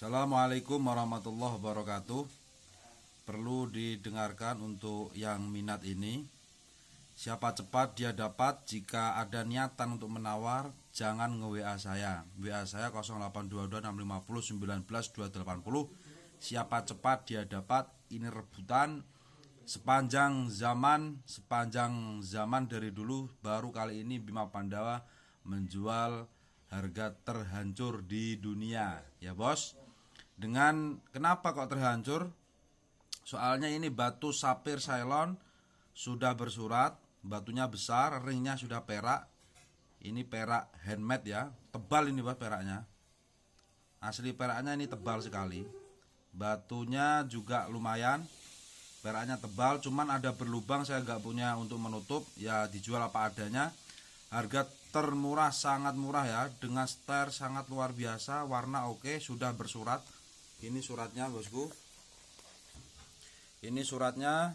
Assalamualaikum warahmatullahi wabarakatuh Perlu didengarkan untuk yang minat ini Siapa cepat dia dapat jika ada niatan untuk menawar Jangan nge-WA saya WA saya 650 082265099280 Siapa cepat dia dapat Ini rebutan sepanjang zaman Sepanjang zaman dari dulu Baru kali ini Bima Pandawa menjual harga terhancur di dunia ya bos dengan kenapa kok terhancur? Soalnya ini batu sapir Ceylon sudah bersurat, batunya besar, ringnya sudah perak. Ini perak handmade ya, tebal ini bah peraknya. Asli peraknya ini tebal sekali. Batunya juga lumayan. Peraknya tebal, cuman ada berlubang saya nggak punya untuk menutup, ya dijual apa adanya. Harga termurah sangat murah ya, dengan star sangat luar biasa, warna oke, okay, sudah bersurat ini suratnya bosku ini suratnya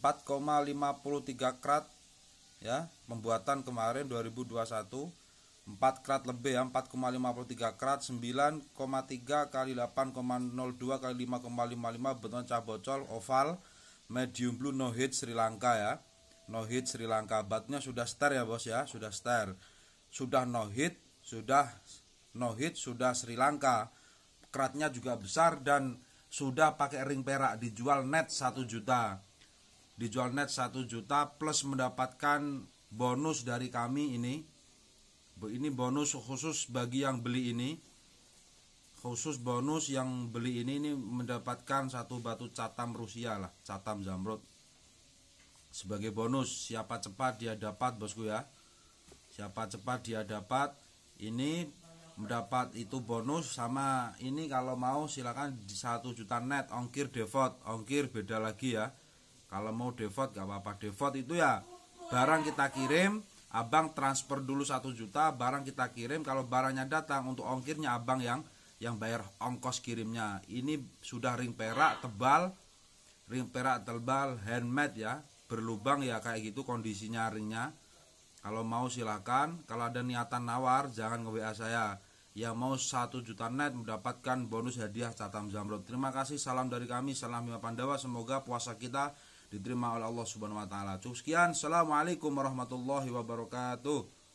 4,53 krat ya pembuatan kemarin 2021 4 krat lebih ya 4,53 krat 9,3 kali 8,02 kali 5,55 beton cah bocol oval medium blue no hit Sri Lanka ya no hit Sri Lanka batnya sudah star ya bos ya sudah star sudah no hit sudah no hit sudah Sri Lanka Kratnya juga besar dan sudah pakai ring perak dijual net 1 juta. Dijual net 1 juta plus mendapatkan bonus dari kami ini. Ini bonus khusus bagi yang beli ini. Khusus bonus yang beli ini ini mendapatkan satu batu catam Rusia lah, catam zamrud. Sebagai bonus, siapa cepat dia dapat, Bosku ya. Siapa cepat dia dapat. Ini mendapat itu bonus sama ini kalau mau silakan di 1 juta net ongkir devot ongkir beda lagi ya kalau mau devot gak apa-apa devot itu ya barang kita kirim abang transfer dulu satu juta barang kita kirim kalau barangnya datang untuk ongkirnya abang yang yang bayar ongkos kirimnya ini sudah ring perak tebal ring perak tebal handmade ya berlubang ya kayak gitu kondisinya ringnya kalau mau silakan kalau ada niatan nawar jangan nge WA saya yang mau 1 juta net mendapatkan bonus hadiah Catam Zamrud. Terima kasih, salam dari kami, salam Bima Pandawa. Semoga puasa kita diterima oleh Allah Subhanahu wa taala. Cukup sekian. Assalamualaikum warahmatullahi wabarakatuh.